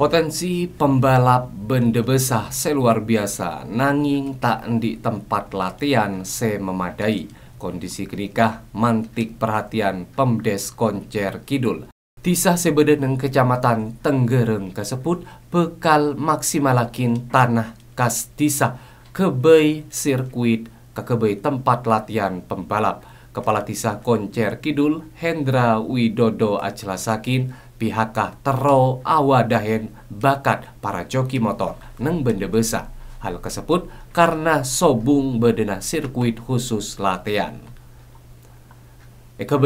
Potensi pembalap bendebesah besah se biasa, nanging tak di tempat latihan se memadai. Kondisi kerikah mantik perhatian pemdes koncer kidul. Tisah sebedeneng kecamatan Tenggereng kesebut bekal maksimalakin tanah kas tisah kebei sirkuit kekebei tempat latihan pembalap. Kepala Tisah Koncer Kidul Hendra Widodo Acelasakin pihaka tero awadahin bakat para joki motor neng benda besar. Hal tersebut karena sobung bedena sirkuit khusus latihan. Eka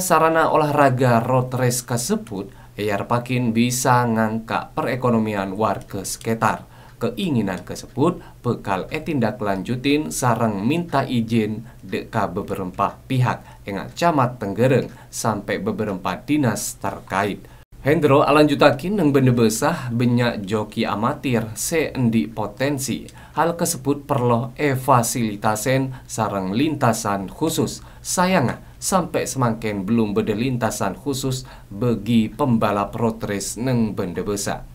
sarana olahraga road race tersebut Eyar pakin bisa ngangka perekonomian warga sekitar. Keinginan tersebut bekal etindak lanjutin sarang minta izin deka beberapa pihak dengan camat Tenggereng sampai beberapa dinas terkait. Hendro alanjutakin neng bende besar, banyak joki amatir seendi potensi. Hal tersebut perlu efasilitasen sarang lintasan khusus. Sayangnya sampai semakin belum bede lintasan khusus bagi pembalap road race neng bende besar.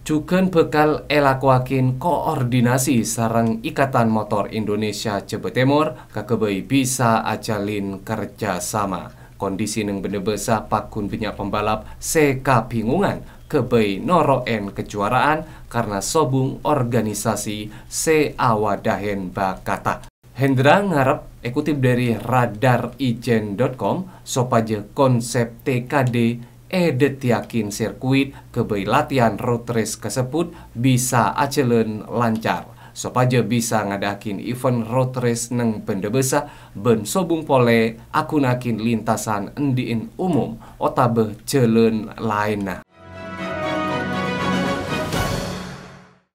Cukup bekal elakuakin koordinasi sarang Ikatan Motor Indonesia Cebetemor kakebei bisa acalin kerjasama. Kondisi yang benar-besar pakun punya pembalap seka bingungan kebei noroen kejuaraan karena sobung organisasi seawadahen bakata. Hendra ngarep ekutip dari radarijen.com sopaje konsep TKD edet yakin sirkuit kebei latihan road race kesebut bisa acelen lancar. Sopaja bisa ngadakin event road race neng pendebesa ben sobung pole nakin lintasan endiin umum otabe celen lainnya.